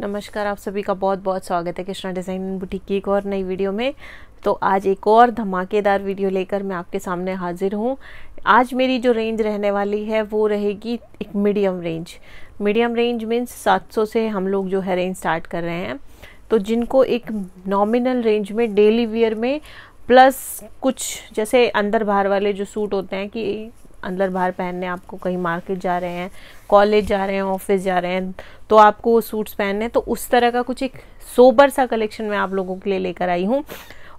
नमस्कार आप सभी का बहुत बहुत स्वागत है कृष्णा डिज़ाइन बुटीक की एक और नई वीडियो में तो आज एक और धमाकेदार वीडियो लेकर मैं आपके सामने हाजिर हूँ आज मेरी जो रेंज रहने वाली है वो रहेगी एक medium range medium range means 700 से हम लोग जो है रेंज स्टार्ट कर रहे हैं तो जिनको एक नॉमिनल रेंज में डेली वियर में प्लस कुछ जैसे अंदर बाहर वाले जो सूट होते हैं कि अंदर बाहर पहनने आपको कहीं मार्केट जा रहे हैं कॉलेज जा रहे हैं ऑफिस जा रहे हैं तो आपको वो सूट्स पहनने तो उस तरह का कुछ एक सोबर सा कलेक्शन मैं आप लोगों के लिए लेकर आई हूँ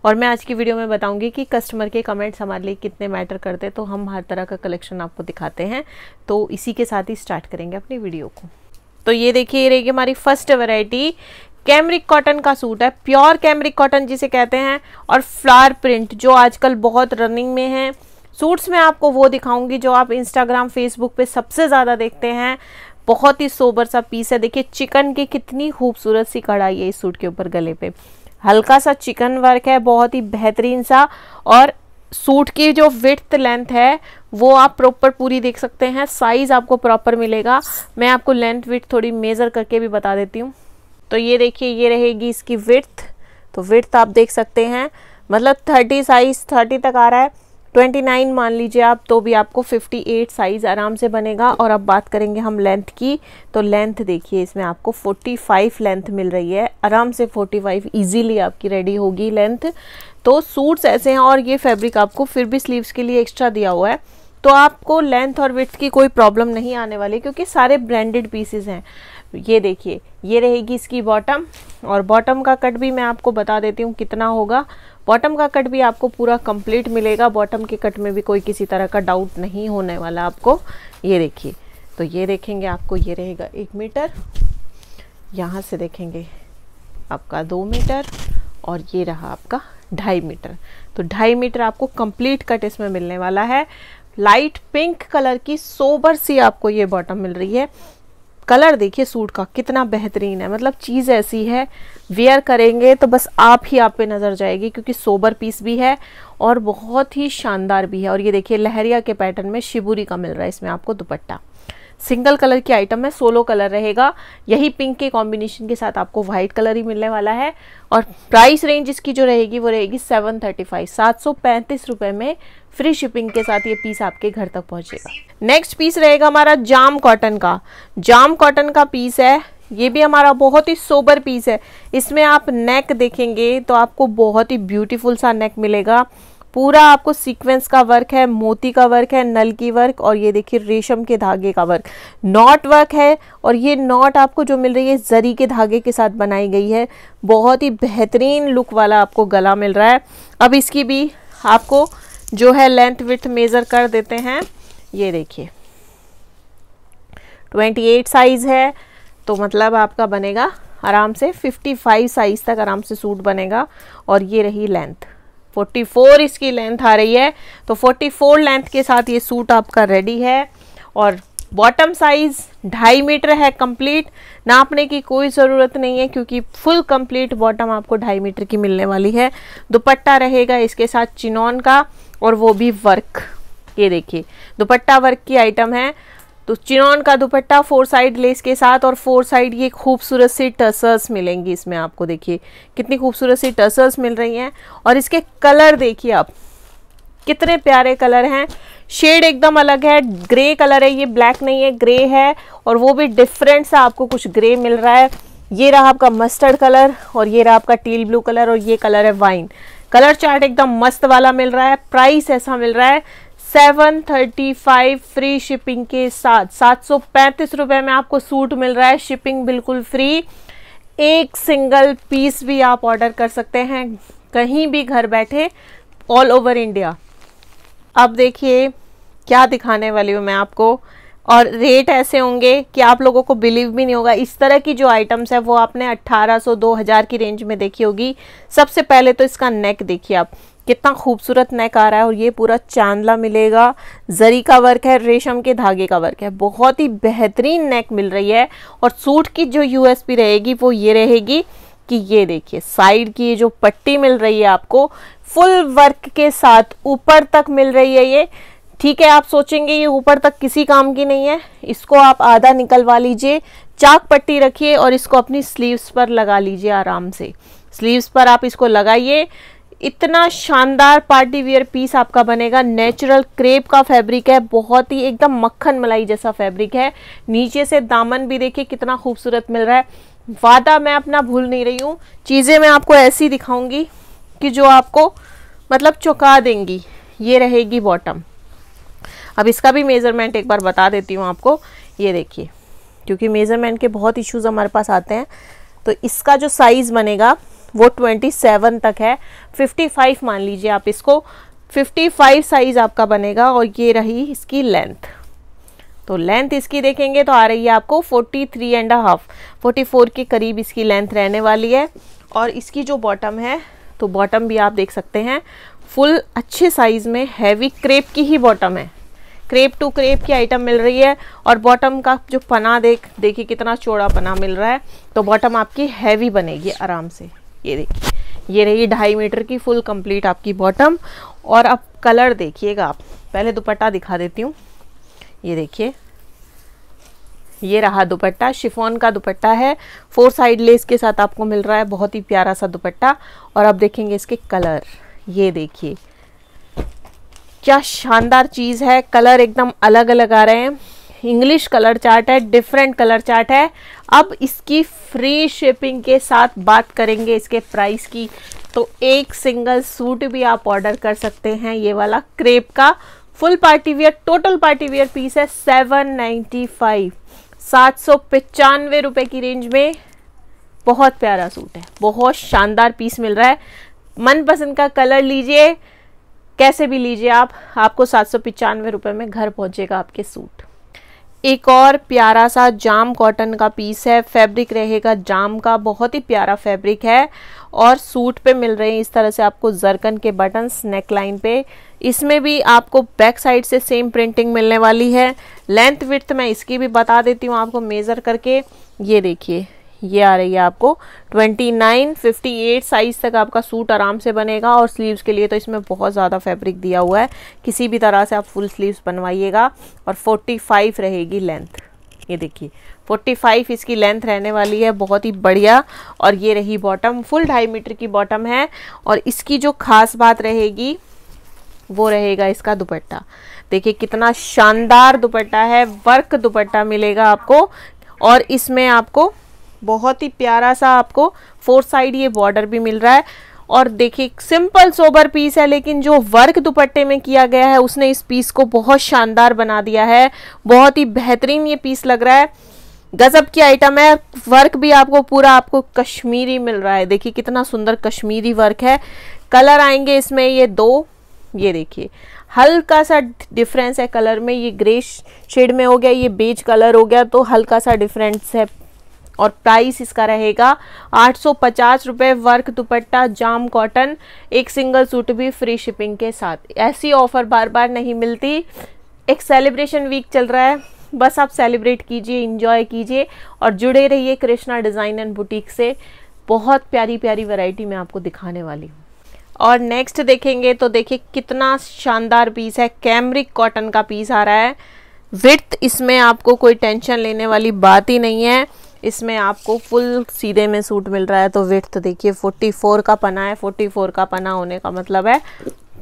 और मैं आज की वीडियो में बताऊंगी कि कस्टमर के कमेंट्स हमारे लिए कितने मैटर करते हैं तो हम हर तरह का कलेक्शन आपको दिखाते हैं तो इसी के साथ ही स्टार्ट करेंगे अपनी वीडियो को तो ये देखिए ये रहेगी हमारी फर्स्ट वैरायटी कैमरिक कॉटन का सूट है प्योर कैमरिक कॉटन जिसे कहते हैं और फ्लावर प्रिंट जो आजकल बहुत रनिंग में है सूट्स में आपको वो दिखाऊंगी जो आप इंस्टाग्राम फेसबुक पे सबसे ज़्यादा देखते हैं बहुत ही सोबर सा पीस है देखिए चिकन की कितनी खूबसूरत सी कढ़ाई है इस सूट के ऊपर गले पे हल्का सा चिकन वर्क है बहुत ही बेहतरीन सा और सूट की जो विथ लेंथ है वो आप प्रॉपर पूरी देख सकते हैं साइज़ आपको प्रॉपर मिलेगा मैं आपको लेंथ विथ थोड़ी मेज़र करके भी बता देती हूँ तो ये देखिए ये रहेगी इसकी विथ तो विथ आप देख सकते हैं मतलब थर्टी साइज़ थर्टी तक आ रहा है 29 मान लीजिए आप तो भी आपको 58 साइज़ आराम से बनेगा और अब बात करेंगे हम लेंथ की तो लेंथ देखिए इसमें आपको 45 लेंथ मिल रही है आराम से 45 इजीली आपकी रेडी होगी लेंथ तो सूट्स ऐसे हैं और ये फैब्रिक आपको फिर भी स्लीव्स के लिए एक्स्ट्रा दिया हुआ है तो आपको लेंथ और विथ की कोई प्रॉब्लम नहीं आने वाली क्योंकि सारे ब्रांडेड पीसेज हैं ये देखिए ये रहेगी इसकी बॉटम और बॉटम का कट भी मैं आपको बता देती हूँ कितना होगा बॉटम का कट भी आपको पूरा कंप्लीट मिलेगा बॉटम के कट में भी कोई किसी तरह का डाउट नहीं होने वाला आपको ये देखिए तो ये देखेंगे आपको ये रहेगा एक मीटर यहाँ से देखेंगे आपका दो मीटर और ये रहा आपका ढाई मीटर तो ढाई मीटर आपको कंप्लीट कट इसमें मिलने वाला है लाइट पिंक कलर की सोबर सी आपको ये बॉटम मिल रही है कलर देखिए सूट का कितना बेहतरीन है मतलब चीज़ ऐसी है वेयर करेंगे तो बस आप ही आप पे नज़र जाएगी क्योंकि सोबर पीस भी है और बहुत ही शानदार भी है और ये देखिए लहरिया के पैटर्न में शिबूरी का मिल रहा है इसमें आपको दुपट्टा सिंगल कलर की आइटम है सोलो कलर रहेगा यही पिंक के कॉम्बिनेशन के साथ आपको व्हाइट कलर ही मिलने वाला है और प्राइस रेंज इसकी जो रहेगी वो रहेगी सेवन थर्टी फाइव सात सौ पैंतीस रुपये में फ्री शिपिंग के साथ ये पीस आपके घर तक पहुंचेगा नेक्स्ट पीस रहेगा हमारा जाम कॉटन का जाम कॉटन का पीस है ये भी हमारा बहुत ही सोबर पीस है इसमें आप नेक देखेंगे तो आपको बहुत ही ब्यूटीफुल सा नेक मिलेगा पूरा आपको सीक्वेंस का वर्क है मोती का वर्क है नल की वर्क और ये देखिए रेशम के धागे का वर्क नॉट वर्क है और ये नॉट आपको जो मिल रही है जरी के धागे के साथ बनाई गई है बहुत ही बेहतरीन लुक वाला आपको गला मिल रहा है अब इसकी भी आपको जो है लेंथ विथ मेज़र कर देते हैं ये देखिए 28 साइज़ है तो मतलब आपका बनेगा आराम से 55 साइज़ तक आराम से सूट बनेगा और ये रही लेंथ 44 इसकी लेंथ आ रही है तो 44 लेंथ के साथ ये सूट आपका रेडी है और बॉटम साइज ढाई मीटर है कंप्लीट नापने की कोई ज़रूरत नहीं है क्योंकि फुल कंप्लीट बॉटम आपको ढाई मीटर की मिलने वाली है दुपट्टा रहेगा इसके साथ चिनॉन का और वो भी वर्क ये देखिए दुपट्टा वर्क की आइटम है तो चिनौन का दुपट्टा फोर साइड लेस के साथ और फोर साइड ये खूबसूरत सी टसर्स मिलेंगी इसमें आपको देखिए कितनी खूबसूरत सी टसर्स मिल रही हैं और इसके कलर देखिए आप कितने प्यारे कलर हैं शेड एकदम अलग है ग्रे कलर है ये ब्लैक नहीं है ग्रे है और वो भी डिफरेंट सा आपको कुछ ग्रे मिल रहा है ये रहा आपका मस्टर्ड कलर और ये रहा आपका टील ब्लू कलर और ये कलर है वाइन कलर चार्ट एकदम मस्त वाला मिल रहा है प्राइस ऐसा मिल रहा है seven thirty five free shipping के साथ सात सौ पैंतीस रुपये में आपको सूट मिल रहा है शिपिंग बिल्कुल फ्री एक सिंगल पीस भी आप ऑर्डर कर सकते हैं कहीं भी घर बैठे ऑल ओवर इंडिया अब देखिए क्या दिखाने वाली हूँ मैं आपको और रेट ऐसे होंगे कि आप लोगों को बिलीव भी नहीं होगा इस तरह की जो आइटम्स है वो आपने 1800 2000 की रेंज में देखी होगी सबसे पहले तो इसका नेक देखिए आप कितना खूबसूरत नेक आ रहा है और ये पूरा चांदला मिलेगा जरी का वर्क है रेशम के धागे का वर्क है बहुत ही बेहतरीन नेक मिल रही है और सूट की जो यूएसपी रहेगी वो ये रहेगी कि ये देखिए साइड की ये जो पट्टी मिल रही है आपको फुल वर्क के साथ ऊपर तक मिल रही है ये ठीक है आप सोचेंगे ये ऊपर तक किसी काम की नहीं है इसको आप आधा निकलवा लीजिए चाक पट्टी रखिए और इसको अपनी स्लीव्स पर लगा लीजिए आराम से स्लीव्स पर आप इसको लगाइए इतना शानदार पार्टी वियर पीस आपका बनेगा नेचुरल क्रेप का फैब्रिक है बहुत ही एकदम मक्खन मलाई जैसा फैब्रिक है नीचे से दामन भी देखिए कितना खूबसूरत मिल रहा है वादा मैं अपना भूल नहीं रही हूँ चीज़ें मैं आपको ऐसी दिखाऊंगी कि जो आपको मतलब चौंका देंगी ये रहेगी बॉटम अब इसका भी मेज़रमेंट एक बार बता देती हूँ आपको ये देखिए क्योंकि मेज़रमेंट के बहुत इश्यूज़ हमारे पास आते हैं तो इसका जो साइज़ बनेगा वो 27 तक है 55 मान लीजिए आप इसको 55 साइज आपका बनेगा और ये रही इसकी लेंथ तो लेंथ इसकी देखेंगे तो आ रही है आपको 43 एंड हाफ 44 के करीब इसकी लेंथ रहने वाली है और इसकी जो बॉटम है तो बॉटम भी आप देख सकते हैं फुल अच्छे साइज़ में हैवी क्रेप की ही बॉटम है क्रेप टू क्रेप की आइटम मिल रही है और बॉटम का जो पना देख देखिए कितना चौड़ा पना मिल रहा है तो बॉटम आपकी हैवी बनेगी आराम से ये देखिए ये रही ढाई मीटर की फुल कंप्लीट आपकी बॉटम और अब कलर देखिएगा आप पहले दुपट्टा दिखा देती हूँ ये देखिए ये रहा दुपट्टा शिफोन का दुपट्टा है फोर साइड लेस के साथ आपको मिल रहा है बहुत ही प्यारा सा दुपट्टा और अब देखेंगे इसके कलर ये देखिए क्या शानदार चीज़ है कलर एकदम अलग अलग आ रहे हैं इंग्लिश कलर चार्ट है डिफरेंट कलर चार्ट है अब इसकी फ्री शिपिंग के साथ बात करेंगे इसके प्राइस की तो एक सिंगल सूट भी आप ऑर्डर कर सकते हैं ये वाला क्रेप का full party wear total party wear piece है सेवन नाइन्टी फाइव सात सौ पचानवे रुपये की रेंज में बहुत प्यारा सूट है बहुत शानदार पीस मिल रहा है मनपसंद का कलर लीजिए कैसे भी लीजिए आप आपको सात सौ पचानवे रुपये में घर पहुंचेगा आपके सूट एक और प्यारा सा जाम कॉटन का पीस है फैब्रिक रहेगा जाम का बहुत ही प्यारा फैब्रिक है और सूट पे मिल रहे हैं इस तरह से आपको जरकन के बटन्स लाइन पे इसमें भी आपको बैक साइड से सेम प्रिंटिंग मिलने वाली है लेंथ विथ मैं इसकी भी बता देती हूँ आपको मेज़र करके ये देखिए ये आ रही है आपको 2958 साइज तक आपका सूट आराम से बनेगा और स्लीव्स के लिए तो इसमें बहुत ज़्यादा फैब्रिक दिया हुआ है किसी भी तरह से आप फुल स्लीव्स बनवाइएगा और 45 रहेगी लेंथ ये देखिए 45 इसकी लेंथ रहने वाली है बहुत ही बढ़िया और ये रही बॉटम फुल ढाई मीटर की बॉटम है और इसकी जो खास बात रहेगी वो रहेगा इसका दुपट्टा देखिए कितना शानदार दुपट्टा है वर्क दुपट्टा मिलेगा आपको और इसमें आपको बहुत ही प्यारा सा आपको फोर साइड ये बॉर्डर भी मिल रहा है और देखिए सिंपल सोबर पीस है लेकिन जो वर्क दुपट्टे में किया गया है उसने इस पीस को बहुत शानदार बना दिया है बहुत ही बेहतरीन ये पीस लग रहा है गजब की आइटम है वर्क भी आपको पूरा आपको कश्मीरी मिल रहा है देखिए कितना सुंदर कश्मीरी वर्क है कलर आएंगे इसमें ये दो ये देखिए हल्का सा डिफरेंस है कलर में ये ग्रे शेड में हो गया ये बेज कलर हो गया तो हल्का सा डिफरेंस है और प्राइस इसका रहेगा आठ सौ पचास रुपये वर्क दुपट्टा जाम कॉटन एक सिंगल सूट भी फ्री शिपिंग के साथ ऐसी ऑफ़र बार बार नहीं मिलती एक सेलिब्रेशन वीक चल रहा है बस आप सेलिब्रेट कीजिए इंजॉय कीजिए और जुड़े रहिए कृष्णा डिज़ाइन एंड बुटीक से बहुत प्यारी प्यारी वैरायटी मैं आपको दिखाने वाली हूँ और नेक्स्ट देखेंगे तो देखिए कितना शानदार पीस है कैमरिक कॉटन का पीस आ रहा है विथ इसमें आपको कोई टेंशन लेने वाली बात ही नहीं है इसमें आपको फुल सीधे में सूट मिल रहा है तो तो देखिए 44 का पना है 44 का पना होने का मतलब है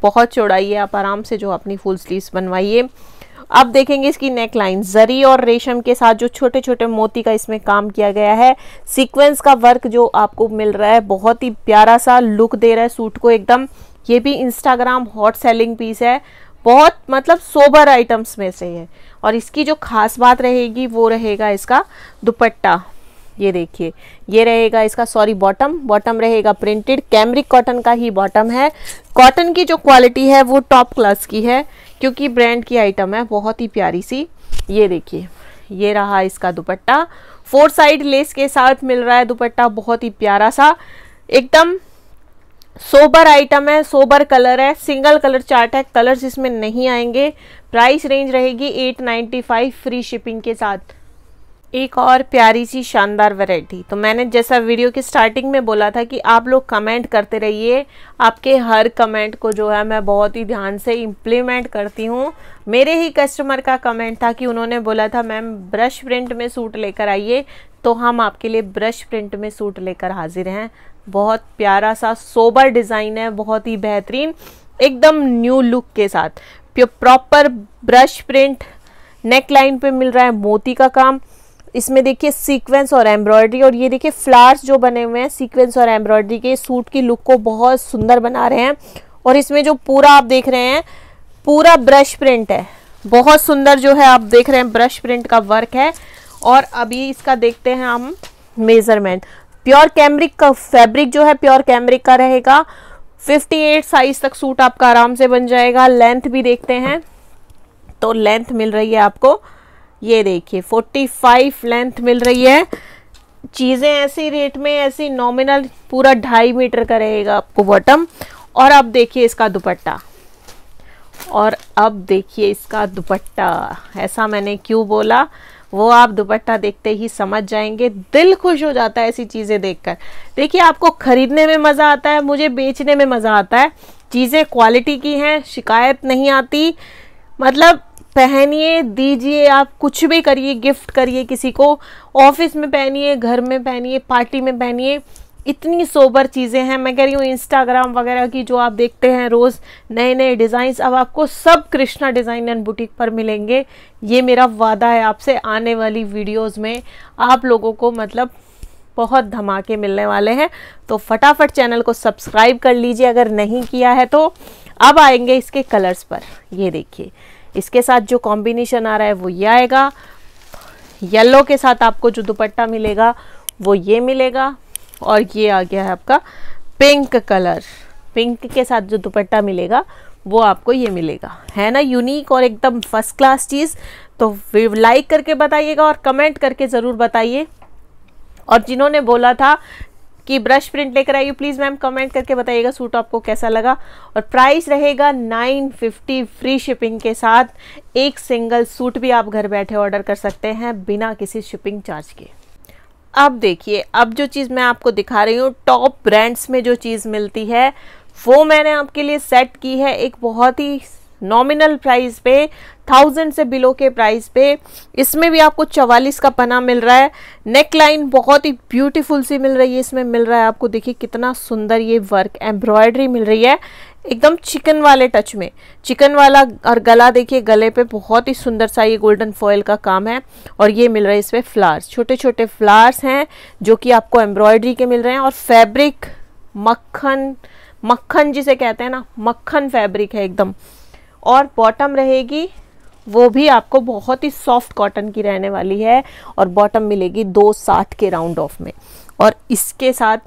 बहुत चौड़ाई है आप आराम से जो अपनी फुल स्लीव्स बनवाइए अब देखेंगे इसकी नेक लाइन जरी और रेशम के साथ जो छोटे छोटे मोती का इसमें काम किया गया है सीक्वेंस का वर्क जो आपको मिल रहा है बहुत ही प्यारा सा लुक दे रहा है सूट को एकदम ये भी इंस्टाग्राम हॉट सेलिंग पीस है बहुत मतलब सोबर आइटम्स में से है और इसकी जो खास बात रहेगी वो रहेगा इसका दुपट्टा ये देखिए ये रहेगा इसका सॉरी बॉटम बॉटम रहेगा प्रिंटेड कैमरिक कॉटन का ही बॉटम है कॉटन की जो क्वालिटी है वो टॉप क्लास की है क्योंकि ब्रांड की आइटम है बहुत ही प्यारी सी ये देखिए ये रहा इसका दुपट्टा फोर साइड लेस के साथ मिल रहा है दुपट्टा बहुत ही प्यारा सा एकदम सोबर आइटम है सोबर कलर है सिंगल कलर चार्ट है कलर्स इसमें नहीं आएंगे प्राइस रेंज रहेगी 895 फ्री शिपिंग के साथ एक और प्यारी सी शानदार वैरायटी तो मैंने जैसा वीडियो के स्टार्टिंग में बोला था कि आप लोग कमेंट करते रहिए आपके हर कमेंट को जो है मैं बहुत ही ध्यान से इम्प्लीमेंट करती हूँ मेरे ही कस्टमर का कमेंट था कि उन्होंने बोला था मैम ब्रश प्रिंट में सूट लेकर आइए तो हम आपके लिए ब्रश प्रिंट में सूट लेकर हाजिर हैं बहुत प्यारा सा सोबर डिज़ाइन है बहुत ही बेहतरीन एकदम न्यू लुक के साथ proper brush print neckline पे मिल रहा है मोती का काम इसमें देखिए सीक्वेंस और एम्ब्रॉयडरी और ये देखिए फ्लावर्स जो बने हुए हैं सीक्वेंस और एम्ब्रॉयडरी के सूट की लुक को बहुत सुंदर बना रहे हैं और इसमें जो पूरा आप देख रहे हैं पूरा ब्रश प्रिंट है बहुत सुंदर जो है आप देख रहे हैं ब्रश प्रिंट का वर्क है और अभी इसका देखते हैं हम मेज़रमेंट प्योर कैमरिक का फैब्रिक जो है प्योर कैमरिक का रहेगा 58 साइज तक सूट आपका आराम से बन जाएगा लेंथ भी देखते हैं तो लेंथ मिल रही है आपको ये देखिए 45 लेंथ मिल रही है चीज़ें ऐसी रेट में ऐसी नॉमिनल पूरा ढाई मीटर का रहेगा आपको बॉटम और अब देखिए इसका दुपट्टा और अब देखिए इसका दुपट्टा ऐसा मैंने क्यों बोला वो आप दुपट्टा देखते ही समझ जाएंगे दिल खुश हो जाता है ऐसी चीज़ें देखकर देखिए आपको ख़रीदने में मज़ा आता है मुझे बेचने में मज़ा आता है चीज़ें क्वालिटी की हैं शिकायत नहीं आती मतलब पहनिए दीजिए आप कुछ भी करिए गिफ्ट करिए किसी को ऑफिस में पहनिए घर में पहनिए पार्टी में पहनिए इतनी सोबर चीज़ें हैं मैं कह रही हूँ इंस्टाग्राम वगैरह की जो आप देखते हैं रोज़ नए नए डिज़ाइंस अब आपको सब कृष्णा डिज़ाइन एंड बुटीक पर मिलेंगे ये मेरा वादा है आपसे आने वाली वीडियोस में आप लोगों को मतलब बहुत धमाके मिलने वाले हैं तो फटाफट चैनल को सब्सक्राइब कर लीजिए अगर नहीं किया है तो अब आएंगे इसके कलर्स पर ये देखिए इसके साथ जो कॉम्बिनेशन आ रहा है वो ये आएगा येल्लो के साथ आपको जो दुपट्टा मिलेगा वो ये मिलेगा और ये आ गया है आपका पिंक कलर पिंक के साथ जो दुपट्टा मिलेगा वो आपको ये मिलेगा है ना यूनिक और एकदम फर्स्ट क्लास चीज़ तो लाइक करके बताइएगा और कमेंट करके ज़रूर बताइए और जिन्होंने बोला था कि ब्रश प्रिंट लेकर आइए प्लीज़ मैम कमेंट करके बताइएगा सूट आपको कैसा लगा और प्राइस रहेगा 950 फ्री शिपिंग के साथ एक सिंगल सूट भी आप घर बैठे ऑर्डर कर सकते हैं बिना किसी शिपिंग चार्ज के अब देखिए अब जो चीज़ मैं आपको दिखा रही हूँ टॉप ब्रांड्स में जो चीज़ मिलती है वो मैंने आपके लिए सेट की है एक बहुत ही नॉमिनल प्राइस पे थाउजेंड से बिलो के प्राइस पे इसमें भी आपको चवालीस का पना मिल रहा है नेक लाइन बहुत ही ब्यूटीफुल सी मिल रही है इसमें मिल रहा है आपको देखिए कितना सुंदर ये वर्क एम्ब्रॉयडरी मिल रही है एकदम चिकन वाले टच में चिकन वाला और गला देखिए गले पे बहुत ही सुंदर सा ये गोल्डन फॉयल का काम है और ये मिल रहा है इसमें फ्लावर्स छोटे छोटे फ्लावर्स हैं जो कि आपको एम्ब्रॉयडरी के मिल रहे हैं और फैब्रिक मक्खन मक्खन जिसे कहते हैं ना मक्खन फैब्रिक है एकदम और बॉटम रहेगी वो भी आपको बहुत ही सॉफ्ट कॉटन की रहने वाली है और बॉटम मिलेगी दो साठ के राउंड ऑफ में और इसके साथ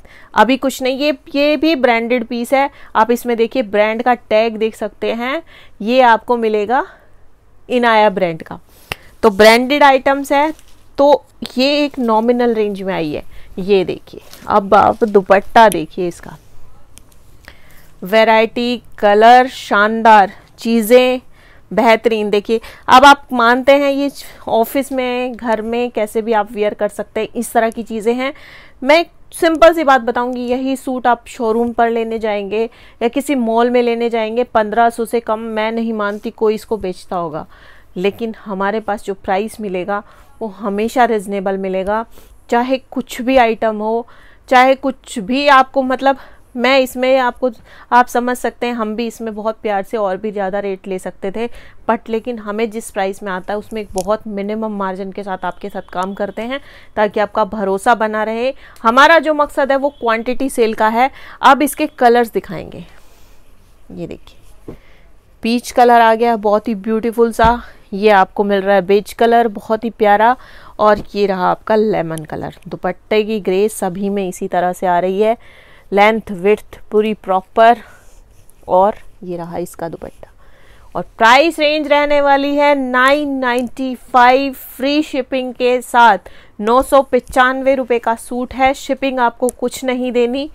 अभी कुछ नहीं ये ये भी ब्रांडेड पीस है आप इसमें देखिए ब्रांड का टैग देख सकते हैं ये आपको मिलेगा इनाया ब्रांड का तो ब्रांडेड आइटम्स है तो ये एक नॉमिनल रेंज में आई है ये देखिए अब आप दुपट्टा देखिए इसका वैरायटी कलर शानदार चीज़ें बेहतरीन देखिए अब आप मानते हैं ये ऑफिस में घर में कैसे भी आप वेयर कर सकते हैं इस तरह की चीज़ें हैं मैं सिंपल सी बात बताऊंगी यही सूट आप शोरूम पर लेने जाएंगे या किसी मॉल में लेने जाएंगे पंद्रह सौ से कम मैं नहीं मानती कोई इसको बेचता होगा लेकिन हमारे पास जो प्राइस मिलेगा वो हमेशा रिजनेबल मिलेगा चाहे कुछ भी आइटम हो चाहे कुछ भी आपको मतलब मैं इसमें आपको आप समझ सकते हैं हम भी इसमें बहुत प्यार से और भी ज़्यादा रेट ले सकते थे बट लेकिन हमें जिस प्राइस में आता है उसमें एक बहुत मिनिमम मार्जिन के साथ आपके साथ काम करते हैं ताकि आपका भरोसा बना रहे हमारा जो मकसद है वो क्वांटिटी सेल का है अब इसके कलर्स दिखाएंगे ये देखिए पीच कलर आ गया बहुत ही ब्यूटीफुल सा ये आपको मिल रहा है बेज कलर बहुत ही प्यारा और ये रहा आपका लेमन कलर दुपट्टे की ग्रे सभी में इसी तरह से आ रही है लेंथ विथ पूरी प्रॉपर और ये रहा इसका दुपट्टा और प्राइस रेंज रहने वाली है 995 फ्री शिपिंग के साथ नौ सौ पचानवे रुपये का सूट है शिपिंग आपको कुछ नहीं देनी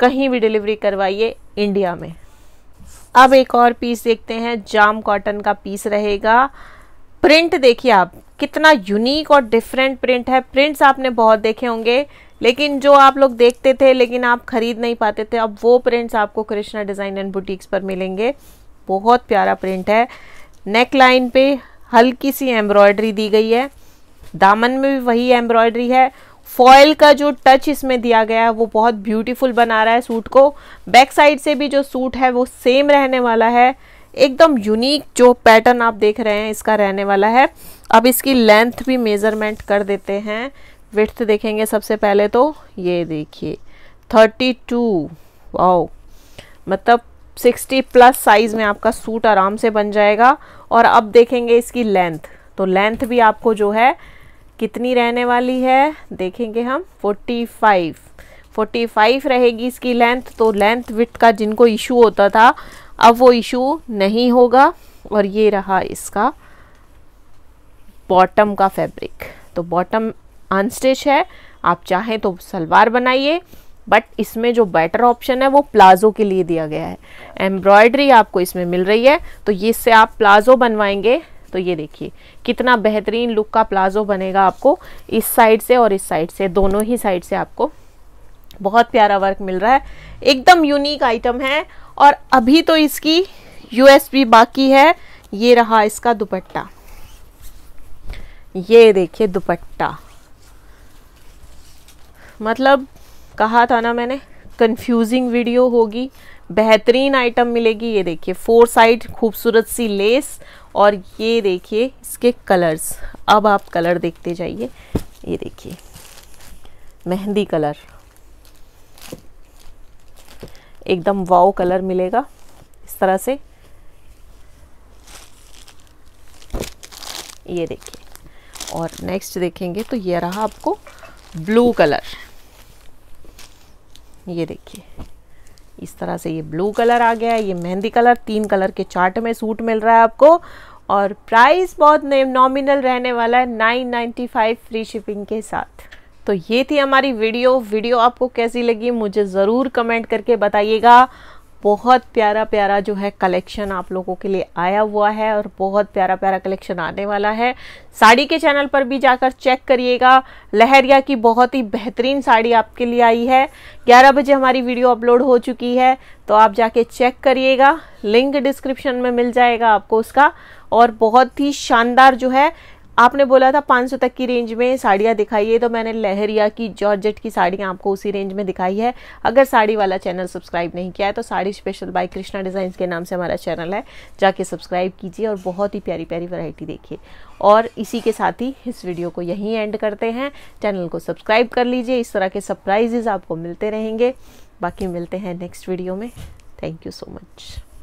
कहीं भी डिलीवरी करवाइए इंडिया में अब एक और पीस देखते हैं जाम कॉटन का पीस रहेगा प्रिंट देखिए आप कितना यूनिक और डिफरेंट प्रिंट है प्रिंट्स आपने बहुत देखे होंगे लेकिन जो आप लोग देखते थे लेकिन आप खरीद नहीं पाते थे अब वो प्रिंट्स आपको कृष्णा डिज़ाइन एंड बुटीक्स पर मिलेंगे बहुत प्यारा प्रिंट है नेक लाइन पे हल्की सी एम्ब्रॉयडरी दी गई है दामन में भी वही एम्ब्रॉयडरी है फॉयल का जो टच इसमें दिया गया है वो बहुत ब्यूटीफुल बना रहा है सूट को बैक साइड से भी जो सूट है वो सेम रहने वाला है एकदम यूनिक जो पैटर्न आप देख रहे हैं इसका रहने वाला है अब इसकी लेंथ भी मेज़रमेंट कर देते हैं विथ देखेंगे सबसे पहले तो ये देखिए थर्टी टू वाओ मतलब सिक्सटी प्लस साइज़ में आपका सूट आराम से बन जाएगा और अब देखेंगे इसकी लेंथ तो लेंथ भी आपको जो है कितनी रहने वाली है देखेंगे हम फोर्टी फाइव फोर्टी फाइव रहेगी इसकी लेंथ तो लेंथ विथ का जिनको इशू होता था अब वो इशू नहीं होगा और ये रहा इसका बॉटम का फैब्रिक तो बॉटम अनस्टिच है आप चाहें तो सलवार बनाइए बट इसमें जो बेटर ऑप्शन है वो प्लाजो के लिए दिया गया है एम्ब्रॉयडरी आपको इसमें मिल रही है तो ये इससे आप प्लाजो बनवाएंगे तो ये देखिए कितना बेहतरीन लुक का प्लाजो बनेगा आपको इस साइड से और इस साइड से दोनों ही साइड से आपको बहुत प्यारा वर्क मिल रहा है एकदम यूनिक आइटम है और अभी तो इसकी यूएसपी बाकी है ये रहा इसका दुपट्टा ये देखिए दुपट्टा मतलब कहा था ना मैंने कंफ्यूजिंग वीडियो होगी बेहतरीन आइटम मिलेगी ये देखिए फोर साइड खूबसूरत सी लेस और ये देखिए इसके कलर्स अब आप कलर देखते जाइए ये देखिए मेहंदी कलर एकदम वाओ कलर मिलेगा इस तरह से ये देखिए और नेक्स्ट देखेंगे तो ये रहा आपको ब्लू कलर ये देखिए इस तरह से ये ब्लू कलर आ गया है ये मेहंदी कलर तीन कलर के चार्ट में सूट मिल रहा है आपको और प्राइस बहुत नॉमिनल रहने वाला है nine ninety five free shipping के साथ तो ये थी हमारी वीडियो वीडियो आपको कैसी लगी मुझे ज़रूर कमेंट करके बताइएगा बहुत प्यारा प्यारा जो है कलेक्शन आप लोगों के लिए आया हुआ है और बहुत प्यारा प्यारा कलेक्शन आने वाला है साड़ी के चैनल पर भी जाकर चेक करिएगा लहरिया की बहुत ही बेहतरीन साड़ी आपके लिए आई है 11 बजे हमारी वीडियो अपलोड हो चुकी है तो आप जाके चेक करिएगा लिंक डिस्क्रिप्शन में मिल जाएगा आपको उसका और बहुत ही शानदार जो है आपने बोला था 500 तक की रेंज में साड़ियाँ दिखाइए तो मैंने लहरिया की जॉर्जेट की साड़ियाँ आपको उसी रेंज में दिखाई है अगर साड़ी वाला चैनल सब्सक्राइब नहीं किया है तो sari special by Krishna designs के नाम से हमारा चैनल है जाके सब्सक्राइब कीजिए और बहुत ही प्यारी प्यारी वैरायटी देखिए और इसी के साथ ही इस वीडियो को यहीं एंड करते हैं चैनल को सब्सक्राइब कर लीजिए इस तरह के सरप्राइजेज़ आपको मिलते रहेंगे बाकी मिलते हैं नेक्स्ट वीडियो में थैंक यू सो मच